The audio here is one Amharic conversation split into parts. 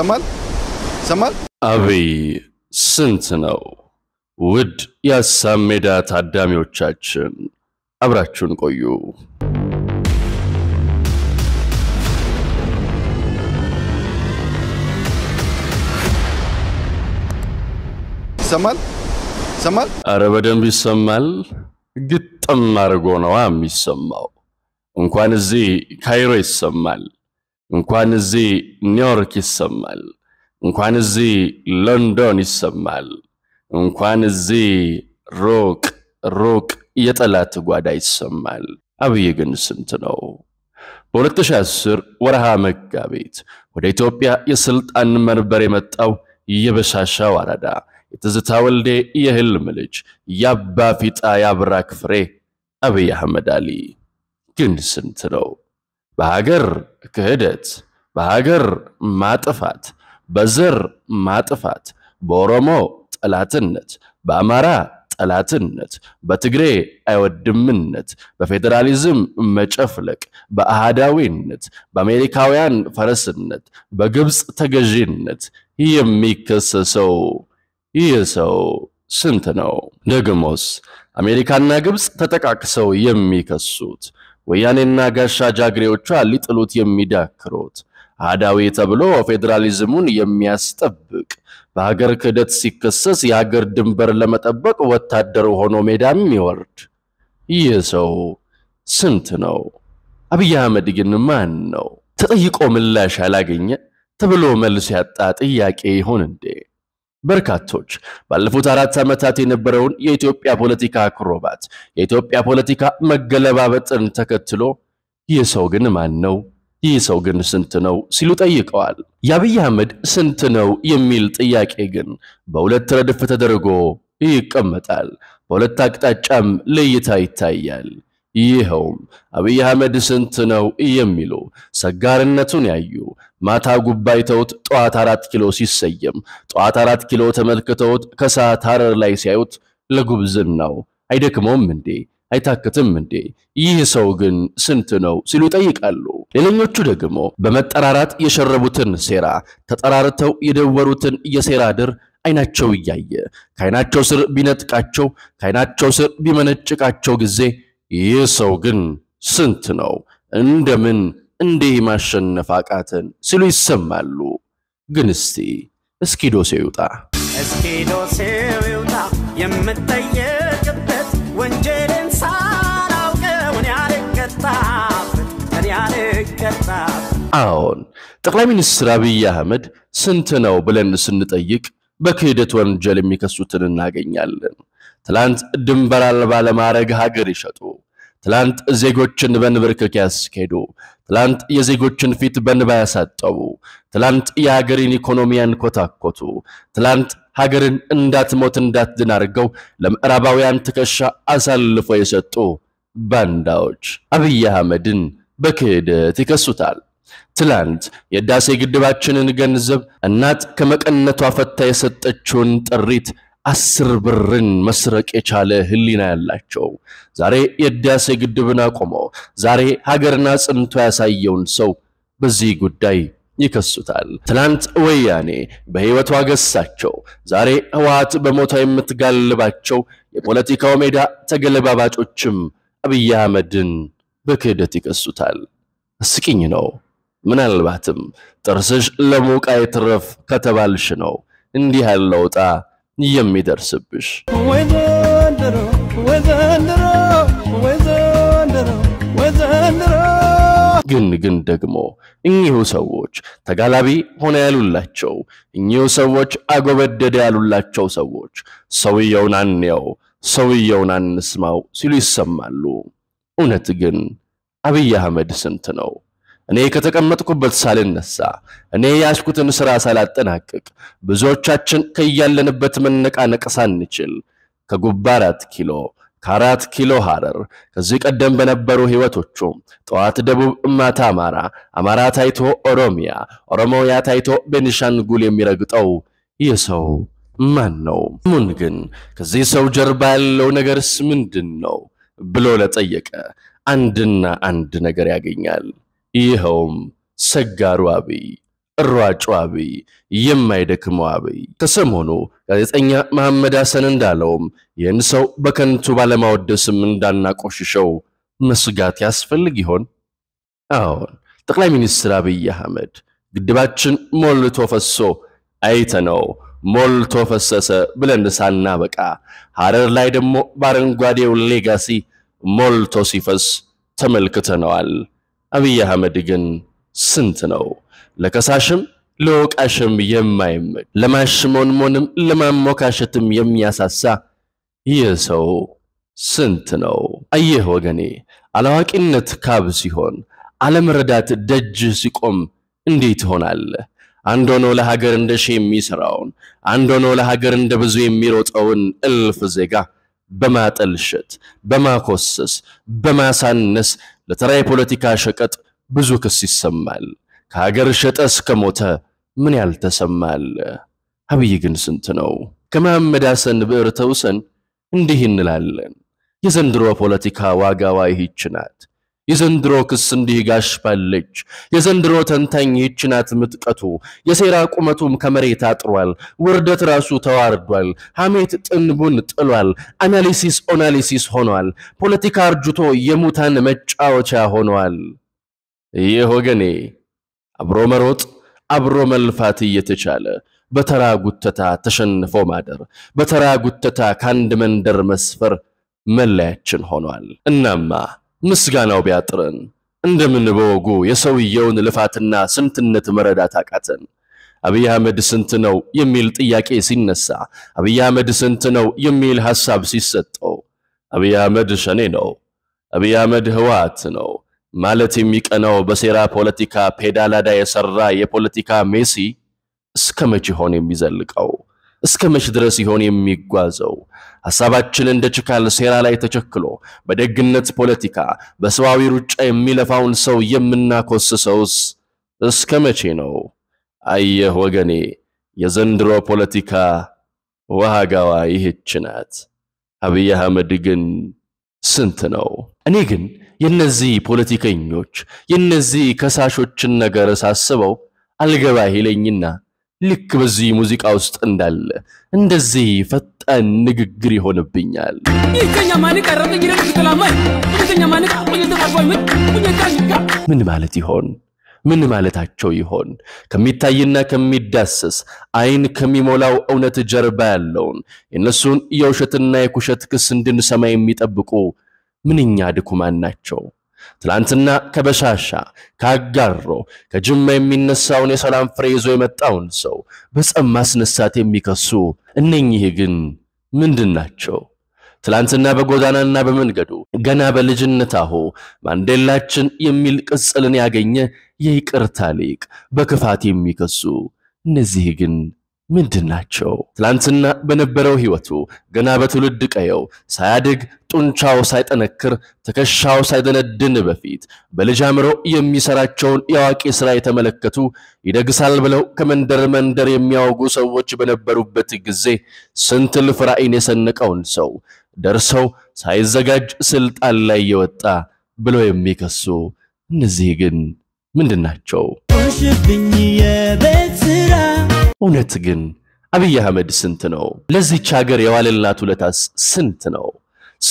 ይሰማል ይሰማል። አብይ ስንት ነው? ውድ የሀሳብ ሜዳ ታዳሚዎቻችን አብራችሁን ቆዩ። ይሰማል ይሰማል። አረ በደንብ ይሰማል። ግጥም አድርጎ ነዋ የሚሰማው። እንኳን እዚህ ካይሮ ይሰማል። እንኳን እዚህ ኒውዮርክ ይሰማል፣ እንኳን እዚህ ሎንዶን ይሰማል፣ እንኳን እዚህ ሩቅ ሩቅ የጠላት ጓዳ ይሰማል። አብይ ግን ስንት ነው? በ2010 ወረሃ መጋቢት ወደ ኢትዮጵያ የስልጣን መንበር የመጣው የበሻሻው አራዳ የትዝታ ወልዴ የህልም ልጅ የአባ ፊጣ የአብራክ ፍሬ አብይ አህመድ አሊ ግን ስንት ነው? በሀገር ክህደት፣ በሀገር ማጥፋት፣ በዘር ማጥፋት፣ በኦሮሞ ጠላትነት፣ በአማራ ጠላትነት፣ በትግሬ አይወድምነት፣ በፌዴራሊዝም መጨፍለቅ፣ በአህዳዊነት፣ በአሜሪካውያን ፈረስነት፣ በግብፅ ተገዥነት የሚከሰሰው ይህ ሰው ስንት ነው? ደግሞስ አሜሪካና ግብፅ ተጠቃቅሰው የሚከሱት ወያኔና ጋሻ ጃግሬዎቿ ሊጥሉት የሚዳክሩት አዳዊ ተብሎ ፌዴራሊዝሙን የሚያስጠብቅ በሀገር ክህደት ሲከሰስ የሀገር ድንበር ለመጠበቅ ወታደር ሆኖ ሜዳም ይወርድ ይህ ሰው ስንት ነው? አብይ አህመድ ግን ማን ነው? ተጠይቆ ምላሽ አላገኘ ተብሎ መልስ ያጣ ጥያቄ ይሆን እንዴ? በርካቶች ባለፉት አራት ዓመታት የነበረውን የኢትዮጵያ ፖለቲካ አክሮባት የኢትዮጵያ ፖለቲካ መገለባበጥን ተከትሎ ይህ ሰው ግን ማን ነው? ይህ ሰው ግን ስንት ነው ሲሉ ጠይቀዋል። የአብይ አህመድ ስንት ነው የሚል ጥያቄ ግን በሁለት ረድፍ ተደርጎ ይቀመጣል። በሁለት አቅጣጫም ለእይታ ይታያል። ይኸውም አብይ አህመድ ስንት ነው የሚሉ ሰጋርነቱን ያዩ ማታ ተውት ጠዋት አራት ኪሎ ሲሰየም ጠዋት አራት ኪሎ ተመልክተውት ከሰዓት ሐረር ላይ ሲያዩት ለጉብዝናው አይደክመውም እንዴ? አይታክትም እንዴ? ይህ ሰው ግን ስንት ነው ሲሉ ይጠይቃሉ። ሌላኞቹ ደግሞ በመጠራራት የሸረቡትን ሴራ ተጠራርተው የደወሩትን የሴራ ድር አይናቸው እያየ ከአይናቸው ስር ቢነጥቃቸው ከአይናቸው ስር ቢመነጭቃቸው ጊዜ ይህ ሰው ግን ስንት ነው? እንደምን እንዲህ ማሸነፍ አቃተን ሲሉ ይሰማሉ። ግን እስቲ እስኪ ዶሴው ይውጣ፣ እስኪ ዶሴው ይውጣ የምጠየቅበት ወንጀልን ሳላውቀው እኔ አልቀጣበት አዎን ጠቅላይ ሚኒስትር አብይ አህመድ ስንት ነው ብለን ስንጠይቅ በክህደት ወንጀል የሚከሱትን እናገኛለን። ትላንት ድንበር አልባ ለማድረግ ሀገር ይሸጡ፣ ትላንት ዜጎችን በንብርክክ ያስኬዱ፣ ትላንት የዜጎችን ፊት በንባ ያሳጠቡ፣ ትላንት የሀገርን ኢኮኖሚ ያንኮታኮቱ፣ ትላንት ሀገርን እንዳትሞት እንዳትድን አድርገው ለምዕራባውያን ትከሻ አሳልፎ የሰጡ ባንዳዎች አብይ አህመድን በክህደት ይከሱታል። ትላንት የህዳሴ ግድባችንን ገንዘብ እናት ከመቀነቷ ፈታ የሰጠችውን ጥሪት አስር ብርን መስረቅ የቻለ ህሊና ያላቸው ዛሬ የህዳሴ ግድብን አቆሞ ዛሬ ሀገርና ጽንቶ ያሳየውን ሰው በዚህ ጉዳይ ይከሱታል። ትናንት ወያኔ በህይወቷ ገሳቸው፣ ዛሬ ህወሓት በሞቷ የምትጋልባቸው የፖለቲካው ሜዳ ተገለባባጮችም አብይ አህመድን በክህደት ይከሱታል። አስቂኝ ነው። ምናልባትም ጥርስሽ ለሞቃ ይትረፍ ከተባልሽ ነው እንዲህ ያለው ዕጣ የሚደርስብሽ። ግን ግን ደግሞ እኚሁ ሰዎች ተጋላቢ ሆነ ያሉላቸው እኚሁ ሰዎች አጎበደደ ያሉላቸው ሰዎች ሰውየውን አንየው፣ ሰውየውን አንስማው ሲሉ ይሰማሉ። እውነት ግን አብይ አህመድ ስንት ነው? እኔ ከተቀመጥኩበት ሳልነሳ እኔ ያስኩትን ስራ ሳላጠናቅቅ ብዙዎቻችን ከያለንበት መነቃነቅ ሳንችል ከጉባ አራት ኪሎ ከአራት ኪሎ ሐረር ከዚህ ቀደም በነበሩ ህይወቶቹ ጠዋት ደቡብ፣ ማታ አማራ፣ አማራ ታይቶ ኦሮሚያ፣ ኦሮሞያ ታይቶ ቤኒሻንጉል የሚረግጠው ይህ ሰው ማን ነው? ሙን ግን ከዚህ ሰው ጀርባ ያለው ነገርስ ምንድን ነው ብሎ ለጠየቀ አንድና አንድ ነገር ያገኛል። ይኸውም ሰጋሩ አብይ ሯጩ አብይ የማይደክመው አብይ። ከሰሞኑ ጋዜጠኛ መሐመድ ሐሰን እንዳለውም ይህን ሰው በከንቱ ባለማወደስም እንዳናቆሽሸው መስጋት ያስፈልግ ይሆን? አዎን፣ ጠቅላይ ሚኒስትር አብይ አህመድ ግድባችን ሞልቶ ፈሶ አይተነው ሞልቶ ፈሰሰ ብለን ሳናበቃ ሐረር ላይ ደግሞ በአረንጓዴው ሌጋሲ ሞልቶ ሲፈስ ተመልክተነዋል። አብይ አህመድ ግን ስንት ነው? ለከሳሽም ለወቃሽም የማይመች ለማሽሞንሞንም ለማሞካሸትም የሚያሳሳ ይህ ሰው ስንት ነው? አየህ ወገኔ፣ አላዋቂነት ካብ ሲሆን አለመረዳት ደጅ ሲቆም እንዴት ይሆናል? አንድ ሆኖ ለሀገር እንደ ሺህ የሚሰራውን አንድ ሆኖ ለሀገር እንደ ብዙ የሚሮጠውን እልፍ ዜጋ በማጠልሸት፣ በማኮሰስ፣ በማሳነስ ለተራ የፖለቲካ ሸቀጥ ብዙ ክስ ይሰማል። ከሀገር ሸጠ እስከ ሞተ ምን ያልተሰማል? አብይ ግን ስንት ነው? ከመሐመድ ሐሰን ብዕር ተውሰን እንዲህ እንላለን። የዘንድሮ ፖለቲካ ዋጋዋ ይህች ናት። የዘንድሮ ክስ እንዲህ ጋሽ ባለች የዘንድሮ ተንታኝ ይህች ናት ምጥቀቱ። የሴራ ቁመቱም ከመሬት አጥሯል። ውርደት ራሱ ተዋርዷል። ሐሜት ጥንቡን ጥሏል። አናሊሲስ ኦናሊሲስ ሆኗል። ፖለቲካ አርጅቶ የሙታን መጫወቻ ሆኗል። ይህ ወገኔ አብሮ መሮጥ አብሮ መልፋት እየተቻለ በተራ ጉተታ ተሸንፎ ማደር፣ በተራ ጉተታ ከአንድ መንደር መስፈር መለያችን ሆኗል። እናማ ምስጋናው ቢያጥረን እንደምን በወጉ የሰውየውን ልፋትና ስንትነት መረዳት አቃተን። አብይ አህመድ ስንት ነው የሚል ጥያቄ ሲነሳ፣ አብይ አህመድ ስንት ነው የሚል ሐሳብ ሲሰጠው፣ አብይ አህመድ ሸኔ ነው፣ አብይ አህመድ ህወሓት ነው ማለት የሚቀናው በሴራ ፖለቲካ ፔዳላዳ የሰራ የፖለቲካ ሜሲ እስከ መች ይሆን የሚዘልቀው? እስከ መች ድረስ ይሆን የሚጓዘው? ሐሳባችን እንደ ችካል ሴራ ላይ ተቸክሎ በደግነት ፖለቲካ በሰዋዊ ሩጫ የሚለፋውን ሰው የምናኮስሰውስ እስከ መቼ ነው? አየህ ወገኔ፣ የዘንድሮ ፖለቲካ ዋጋዋ ይህች ናት። አብይ አህመድ ግን ስንት ነው? እኔ ግን የነዚህ ፖለቲከኞች የነዚህ ከሳሾችን ነገር ሳስበው አልገባ ይለኝና ልክ በዚህ ሙዚቃ ውስጥ እንዳለ እንደዚህ ቀን ንግግር ይሆንብኛል። ምን ማለት ይሆን? ምን ማለታቸው ይሆን? ከሚታይና ከሚዳሰስ አይን ከሚሞላው እውነት ጀርባ ያለውን የእነሱን የውሸትና የኩሸት ክስ እንድንሰማ የሚጠብቁ ምንኛ ድኩማን ናቸው። ትላንትና ከበሻሻ ከአጋሮ ከጅማ የሚነሳውን የሰላም ፍሬ ይዞ የመጣውን ሰው በጸም ማስነሳት የሚከሱ እነኚህ ግን ምንድን ናቸው? ትላንትና በጎዳናና በመንገዱ ገና በልጅነት አሁ ማንዴላችን የሚል ቅጽልን ያገኘ የይቅርታ ሊቅ በክፋት የሚከሱ እነዚህ ግን ምንድን ናቸው? ትላንትና በነበረው ህይወቱ ገና በትውልድ ቀየው ሳያድግ ጡንቻው ሳይጠነክር ትከሻው ሳይደነድን በፊት በልጅ አምሮ የሚሰራቸውን የአዋቂ ስራ የተመለከቱ ይደግሳል ብለው ከመንደር መንደር የሚያወጉ ሰዎች በነበሩበት ጊዜ ስንት እልፍ ራዕይን የሰነቀውን ሰው ደርሰው ሳይዘጋጅ ስልጣን ላይ የወጣ ብለው የሚከሱ እነዚህ ግን ምንድን ናቸው? ሽብኝ የቤት ስራ እውነት ግን አብይ አህመድ ስንት ነው? ለዚች ሀገር የዋለላት ውለታስ ስንት ነው?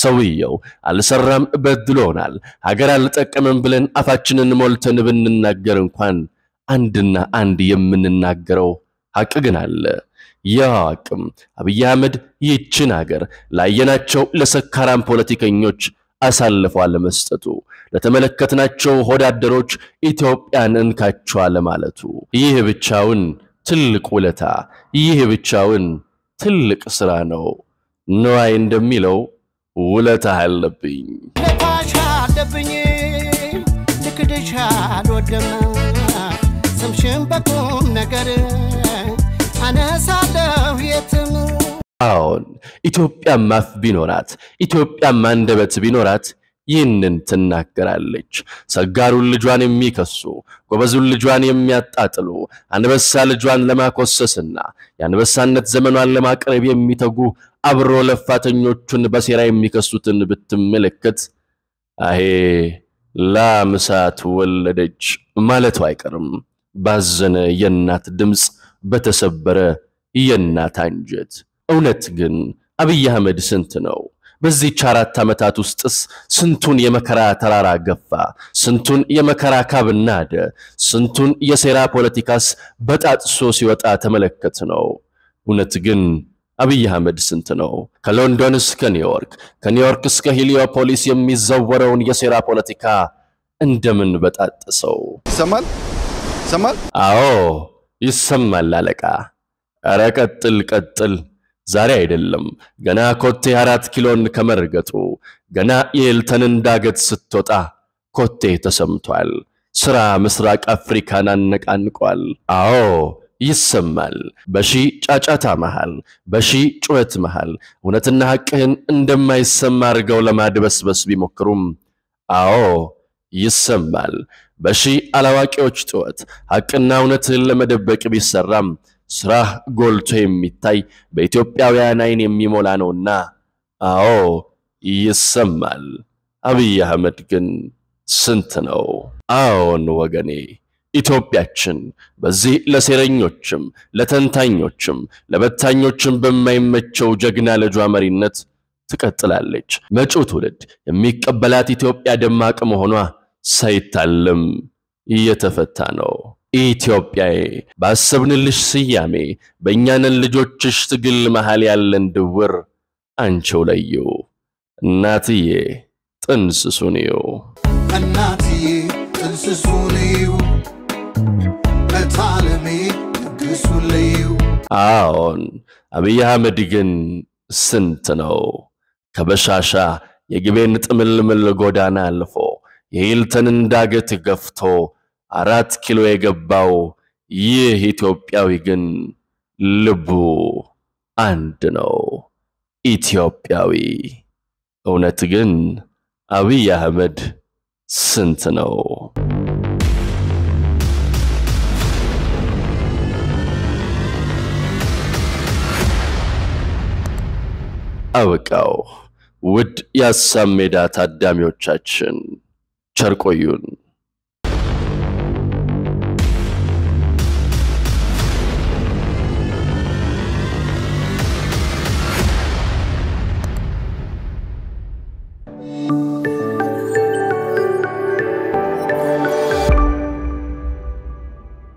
ሰውየው አልሰራም በድሎናል፣ ሀገር አልጠቀመም ብለን አፋችንን ሞልተን ብንናገር እንኳን አንድና አንድ የምንናገረው ሐቅ ግን አለ። ያ ሐቅም አብይ አህመድ ይችን ሀገር ላየናቸው ለሰካራም ፖለቲከኞች አሳልፎ አለመስጠቱ፣ ለተመለከትናቸው ሆዳደሮች ኢትዮጵያን እንካቸዋ ለማለቱ ይህ ብቻውን ትልቅ ውለታ፣ ይህ ብቻውን ትልቅ ስራ ነው። ነዋይ እንደሚለው ውለታ አለብኝ ውለታሽ አለብኝ ልክድሽ አልወድም ስምሽን በቁም ነገር አነሳለሁ የትም አዎን ኢትዮጵያም አፍ ቢኖራት ኢትዮጵያም አንደበት ቢኖራት ይህንን ትናገራለች። ሰጋሩን ልጇን የሚከሱ ጎበዙን ልጇን የሚያጣጥሉ አንበሳ ልጇን ለማኮሰስና የአንበሳነት ዘመኗን ለማቅረብ የሚተጉ አብሮ ለፋተኞቹን በሴራ የሚከሱትን ብትመለከት አሄ ላምሳት ወለደች ማለቱ አይቀርም። ባዘነ የእናት ድምፅ፣ በተሰበረ የእናት አንጀት። እውነት ግን አብይ አህመድ ስንት ነው? በዚች አራት ዓመታት ውስጥስ ስንቱን የመከራ ተራራ ገፋ፣ ስንቱን የመከራ ካብ ናደ፣ ስንቱን የሴራ ፖለቲካስ በጣጥሶ ሲወጣ ተመለከት ነው። እውነት ግን አብይ አህመድ ስንት ነው? ከሎንዶን እስከ ኒውዮርክ፣ ከኒውዮርክ እስከ ሂሊዮፖሊስ የሚዘወረውን የሴራ ፖለቲካ እንደምን በጣጥሰው ይሰማል? ይሰማል? አዎ ይሰማል አለቃ። ኧረ ቀጥል ቀጥል። ዛሬ አይደለም፣ ገና ኮቴ አራት ኪሎን ከመርገጡ ገና የኤልተንን ዳገት ስትወጣ ኮቴ ተሰምቷል። ሥራ ምስራቅ አፍሪካን አነቃንቋል። አዎ ይሰማል። በሺ ጫጫታ መሃል፣ በሺ ጩኸት መሃል እውነትና ሐቅህን እንደማይሰማ አድርገው ለማድበስበስ ቢሞክሩም አዎ ይሰማል። በሺ አላዋቂዎች ጩኸት ሐቅና እውነትህን ለመደበቅ ቢሰራም ስራ ጎልቶ የሚታይ በኢትዮጵያውያን አይን የሚሞላ ነውና፣ አዎ ይሰማል። አብይ አህመድ ግን ስንት ነው? አዎን ወገኔ ኢትዮጵያችን በዚህ ለሴረኞችም ለተንታኞችም ለበታኞችም በማይመቸው ጀግና ልጇ መሪነት ትቀጥላለች። መጪው ትውልድ የሚቀበላት ኢትዮጵያ ደማቅ መሆኗ ሳይታለም እየተፈታ ነው። ኢትዮጵያዬ ባሰብንልሽ ስያሜ በእኛንን ልጆችሽ ትግል መሃል ያለን ድውር አንቸው ለዩ እናትዬ ጥንስሱንዩ እናትዬ አዎን አብይ አህመድ ግን ስንት ነው ከበሻሻ የግቤን ጥምልምል ጎዳና አልፎ የሂልተንን ዳገት ገፍቶ አራት ኪሎ የገባው ይህ ኢትዮጵያዊ ግን ልቡ አንድ ነው፣ ኢትዮጵያዊ። እውነት ግን አብይ አህመድ ስንት ነው? አበቃው። ውድ የአሳብ ሜዳ ታዳሚዎቻችን ቸርቆዩን